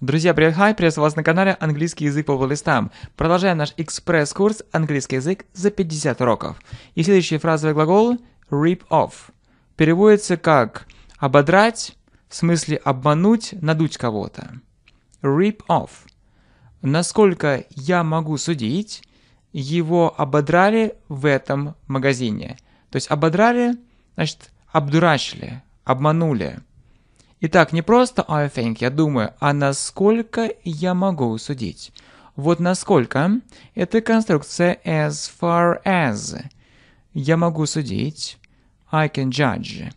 Друзья, привет, хай, приветствую вас на канале «Английский язык по плейлистам». Продолжаем наш экспресс-курс «Английский язык за 50 уроков». И следующий фразовый глагол «rip off» переводится как «ободрать», в смысле «обмануть», «надуть кого-то». «Rip off». Насколько я могу судить, его ободрали в этом магазине. То есть ободрали, значит, обдурачили, обманули – Итак, не просто I think, я думаю, а насколько я могу судить. Вот насколько – это конструкция as far as. Я могу судить. I can judge.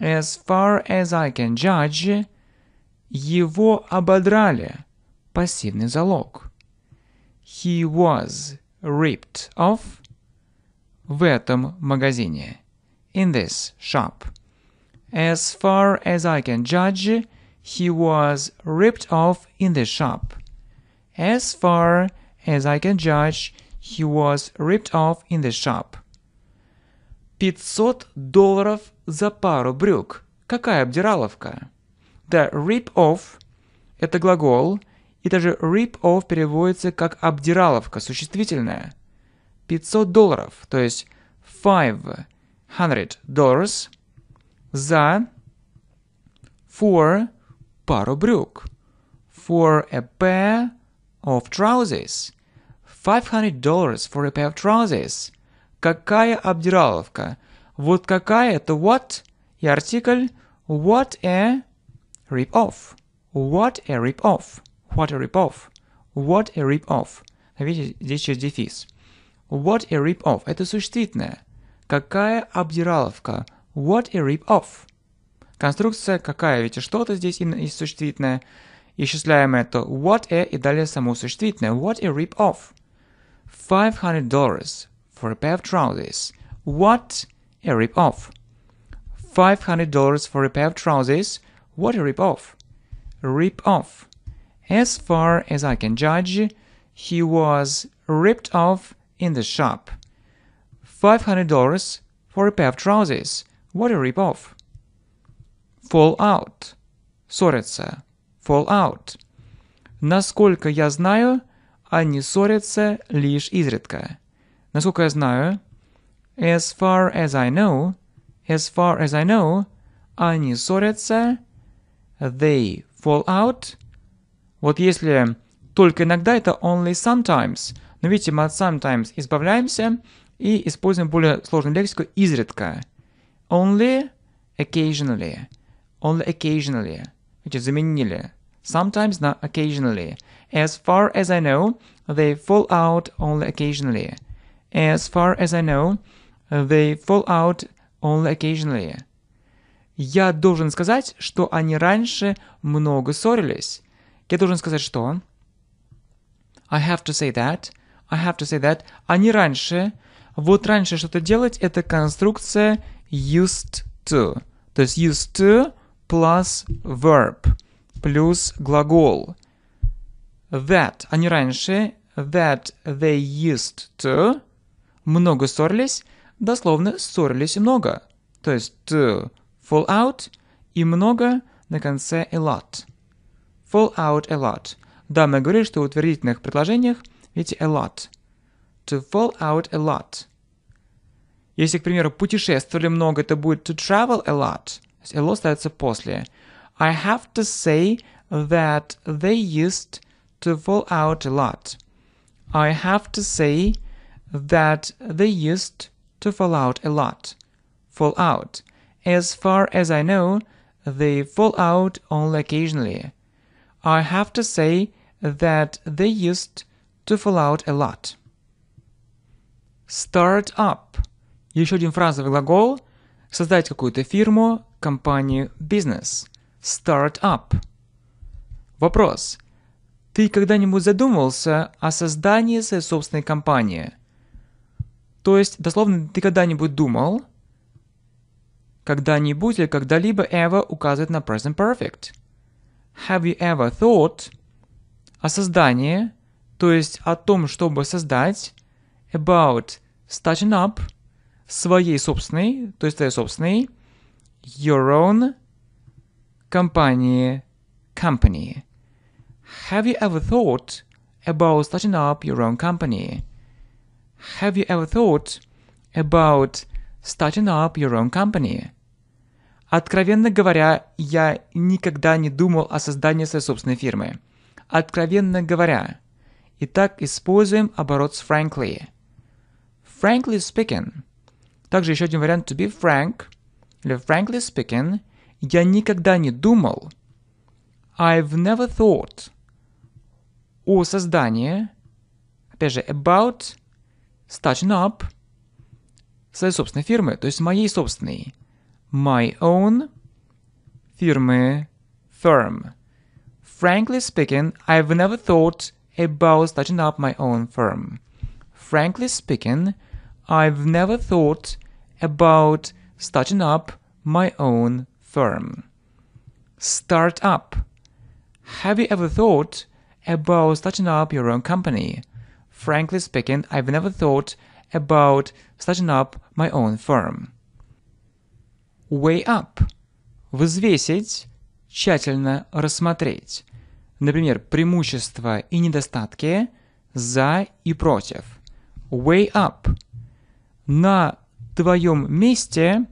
As far as I can judge – его ободрали. Пассивный залог. He was ripped off в этом магазине. In this shop. As far as I can judge, he was ripped off in the shop. As far as I can judge, he was ripped off in the shop. 500 долларов за пару брюк. Какая обдираловка? The rip off – это глагол, и даже rip off переводится как обдираловка, существительное. 500 долларов, то есть 500 dollars – за for пару брюк. For a pair of trousers. Five hundred dollars for a pair of trousers. Какая обдираловка? Вот какая это what? И what a rip off. What a rip off. What a rip off. What a rip off. Видите, здесь сейчас дефис. What a rip off. Это существительное. Какая обдираловка? What a rip-off. Конструкция какая, ведь что-то здесь и, и существительное. Исчисляемое то what a и далее само существительное. What a rip-off. $500 for a pair of trousers. What a rip-off. $500 for a pair of trousers. What a rip-off. Rip-off. As far as I can judge, he was ripped off in the shop. $500 for a pair of trousers. What a rip-off. Fall out. Ссорятся. Fall out. Насколько я знаю, они ссорятся лишь изредка. Насколько я знаю, as far as I know, as far as I know, они ссорятся, they fall out. Вот если только иногда, это only sometimes. Но видите, мы от sometimes избавляемся и используем более сложную лексику изредка. Only occasionally. Only occasionally. Видите, заменили. Sometimes not occasionally. As far as I know, they fall out only occasionally. As far as I know, they fall out only occasionally. Я должен сказать, что они раньше много ссорились. Я должен сказать, что... I have to say that. I have to say that. Они раньше... Вот раньше что-то делать — это конструкция used to. То есть used to plus verb плюс глагол. That, они раньше, that they used to, много ссорились, дословно ссорились много. То есть to fall out и много на конце a lot. Fall out a lot. Да, мы говорили, что в утвердительных предложениях видите a lot. To fall out a lot – Если, к примеру, путешествовали много, это будет to travel a lot. A lot ставится после. I have to say that they used to fall out a lot. I have to say that they used to fall out a lot. Fall out. As far as I know, they fall out only occasionally. I have to say that they used to fall out a lot. Start up. Еще один фразовый глагол – создать какую-то фирму, компанию, бизнес. Start up. Вопрос. Ты когда-нибудь задумывался о создании своей собственной компании? То есть, дословно, ты когда-нибудь думал? Когда-нибудь или когда-либо ever указывает на present perfect. Have you ever thought о создании, то есть о том, чтобы создать, about starting up – своей собственной, то есть твоей собственной, your own company, company. Have you ever thought about starting up your own company? Have you ever thought about starting up your own company? Откровенно говоря, я никогда не думал о создании своей собственной фирмы. Откровенно говоря. Итак, используем оборот с frankly. Frankly speaking – также еще один вариант to be frank или frankly speaking. Я никогда не думал. I've never thought о создании. Опять же, about starting up своей собственной фирмы, то есть моей собственной. My own фирмы firm. Frankly speaking, I've never thought about starting up my own firm. Frankly speaking, I've never thought about starting up my own firm. Start up. Have you ever thought about starting up your own company? Frankly speaking, I've never thought about starting up my own firm. Way up. Взвесить, тщательно рассмотреть. Например, преимущества и недостатки, за и против. Way up. На твоем месте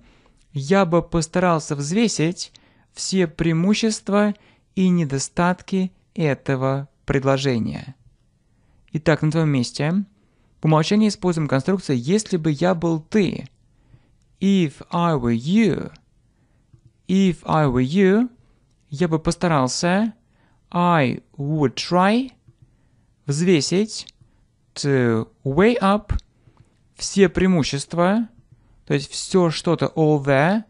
я бы постарался взвесить все преимущества и недостатки этого предложения. Итак, на твоем месте. По умолчанию используем конструкцию «если бы я был ты». If I were you. If I were you. Я бы постарался. I would try. Взвесить. To weigh up. Все преимущества То есть все что-то all the,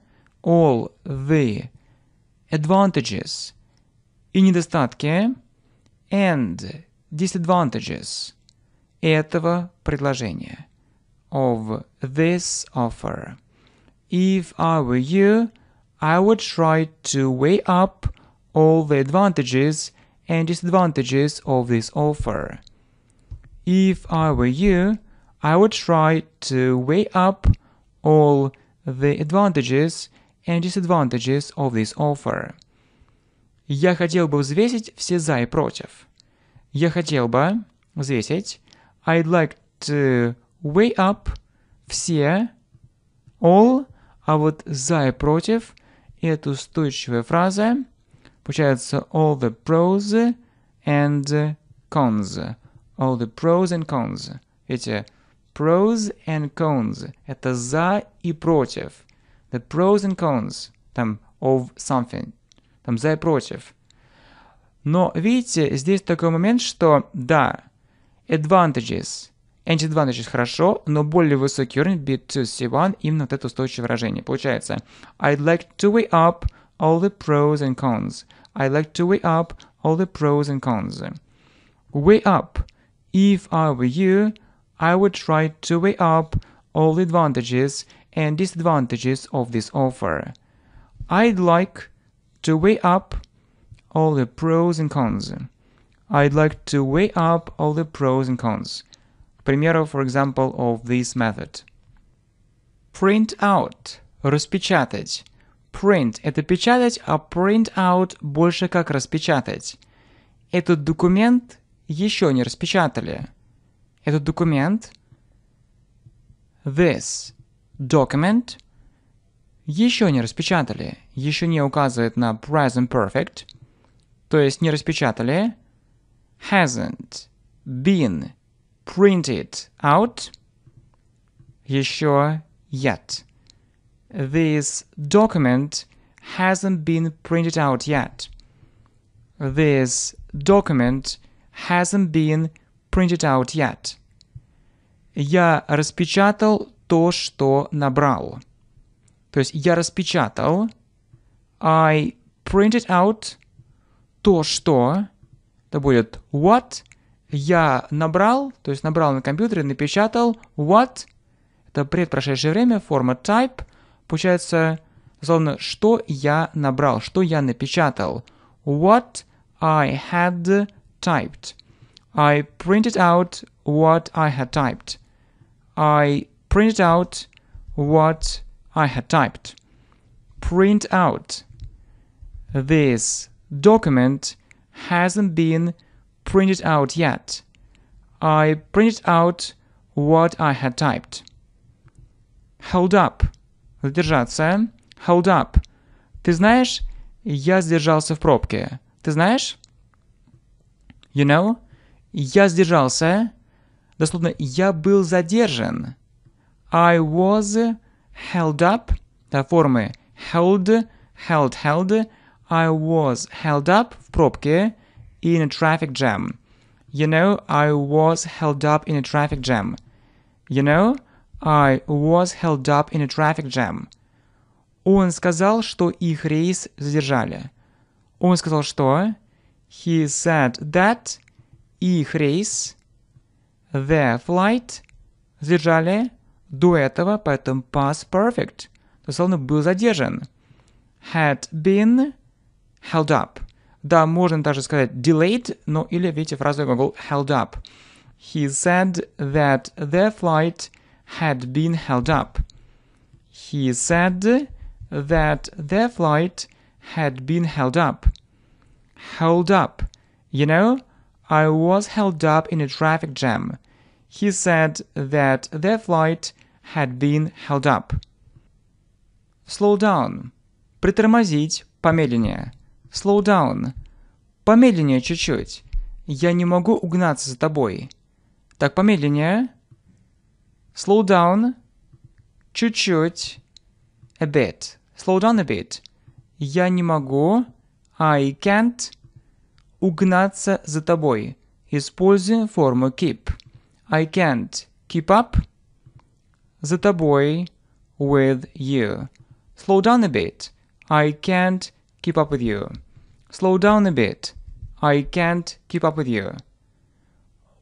all the advantages и недостатки and disadvantages этого предложения of this offer. If I were you, I would try to weigh up all the advantages and disadvantages of this offer. If I were you, I would try to weigh up all the advantages and disadvantages of this offer. Я хотел бы взвесить все за и против. Я хотел бы взвесить. I'd like to weigh up все, all, а вот за и против – это устойчивая фраза. Получается all the pros and cons. All the pros and cons. Эти pros and cons. Это за и против. The pros and cons там of something. Там за и против. Но видите, здесь такой момент, что да, advantages, anti-advantages хорошо, но более высокий уровень B2, C1, именно вот это устойчивое выражение. Получается, I'd like to weigh up all the pros and cons. I'd like to weigh up all the pros and cons. Weigh up. If I were you, I would try to weigh up all the advantages and disadvantages of this offer. I'd like to weigh up all the pros and cons. I'd like to weigh up all the pros and cons. Примеров, for example, of this method. Print out. Распечатать. Print – это печатать, а print out больше как распечатать. Этот документ еще не распечатали. этот документ, this document, еще не распечатали, еще не указывает на present perfect, то есть не распечатали, hasn't been printed out, еще yet. This document hasn't been printed out yet. This document hasn't been printed out yet. Я распечатал то, что набрал. То есть я распечатал. I printed out то, что. Это будет what. Я набрал, то есть набрал на компьютере, напечатал what. Это предпрошедшее время, форма type. Получается, словно что я набрал, что я напечатал. What I had typed. I printed out what I had typed. I printed out what I had typed. Print out. This document hasn't been printed out yet. I printed out what I had typed. Hold up. Сдержаться. Hold up. Ты знаешь, я сдержался в пробке. Ты знаешь? You know, Я сдержался. Дословно, я был задержан. I was held up. До формы held, held, held. I was held up в пробке in a traffic jam. You know, I was held up in a traffic jam. You know, I was held up in a traffic jam. Он сказал, что их рейс задержали. Он сказал, что... He said that их рейс, their flight, задержали до этого, поэтому past perfect, то есть он был задержан. Had been held up. Да, можно даже сказать delayed, но или, видите, фразу я held up. He said that their flight had been held up. He said that their flight had been held up. Held up. You know, I was held up in a traffic jam. He said that their flight had been held up. Slow down. Притормозить помедленнее. Slow down. Помедленнее чуть-чуть. Я не могу угнаться за тобой. Так помедленнее. Slow down. Чуть-чуть. A bit. Slow down a bit. Я не могу. I can't угнаться за тобой. Используя форму keep. I can't keep up. За тобой. With you. Slow down a bit. I can't keep up with you. Slow down a bit. I can't keep up with you.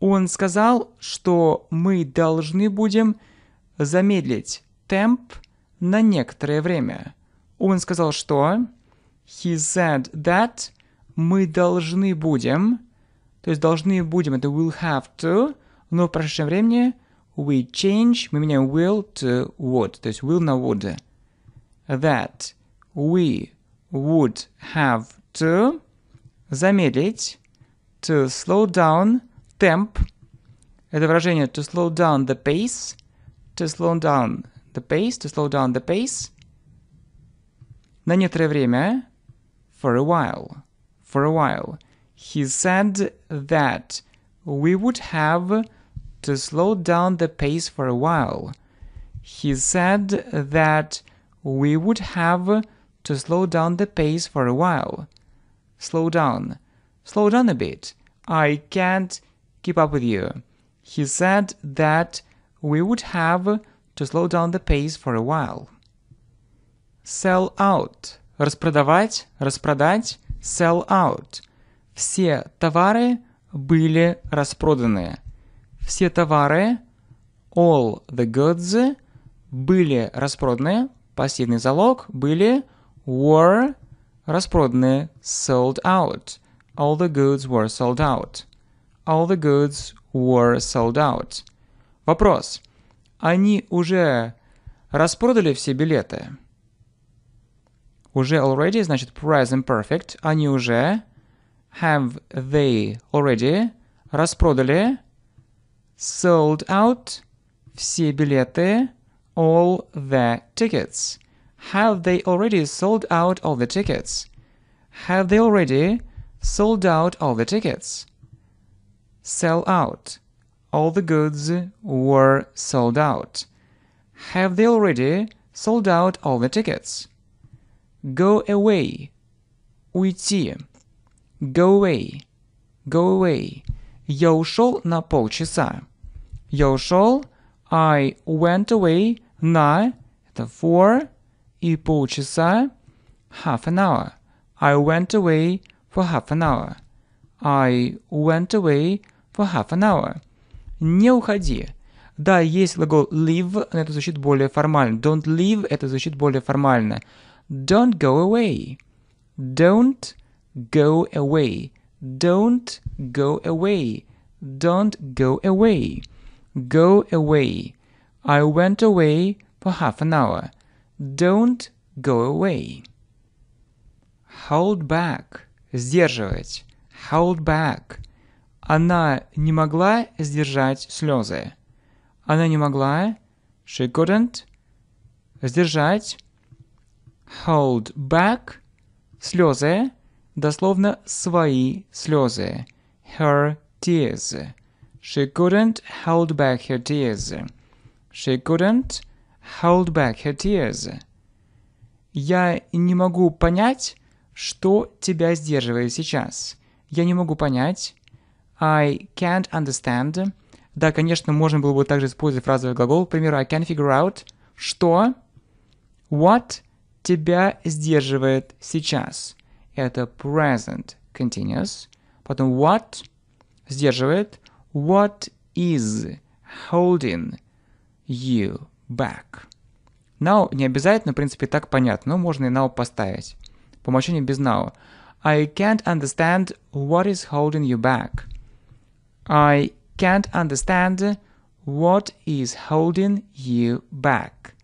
Он сказал, что мы должны будем замедлить темп на некоторое время. Он сказал, что... He said that мы должны будем, то есть должны будем, это will have to, но в прошедшем времени we change, мы меняем will to would, то есть will на would. That we would have to замедлить, to slow down temp Это выражение to slow down the pace, to slow down the pace, to slow down the pace. На некоторое время, for a while. for a while. He said that we would have to slow down the pace for a while. He said that we would have to slow down the pace for a while. Slow down. Slow down a bit. I can't keep up with you. He said that we would have to slow down the pace for a while. Sell out. Распродавать, распродать, sell out. Все товары были распроданы. Все товары, all the goods, были распроданы. Пассивный залог были were распроданы, sold out. All the goods were sold out. All the goods were sold out. Вопрос. Они уже распродали все билеты? Уже already, значит, present perfect. Они уже have they already распродали sold out все билеты all the tickets. Have they already sold out all the tickets? Have they already sold out all the tickets? Sell out. All the goods were sold out. Have they already sold out all the tickets? Go away. Уйти. Go away. Go away. Я ушел на полчаса. Я ушел. I went away на это for и полчаса half an hour. I went away for half an hour. I went away for half an hour. Не уходи. Да, есть глагол leave, но это звучит более формально. Don't leave, это звучит более формально. Don't go away. Don't go away. Don't go away. Don't go away. Go away. I went away for half an hour. Don't go away. Hold back. Сдерживать. Hold back. Она не могла сдержать слезы. Она не могла. She couldn't. Сдержать. hold back, слезы, дословно свои слезы, her tears. She couldn't hold back her tears. She couldn't hold back her tears. Я не могу понять, что тебя сдерживает сейчас. Я не могу понять. I can't understand. Да, конечно, можно было бы также использовать фразовый глагол. К примеру, I can't figure out, что, what тебя сдерживает сейчас. Это present continuous. Потом what сдерживает. What is holding you back? Now не обязательно, в принципе, так понятно, но можно и now поставить. По умолчанию без now. I can't understand what is holding you back. I can't understand what is holding you back.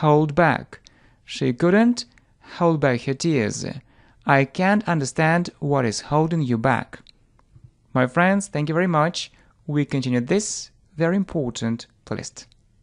Hold back. She couldn't hold back her tears. I can't understand what is holding you back. My friends, thank you very much. We continue this very important playlist.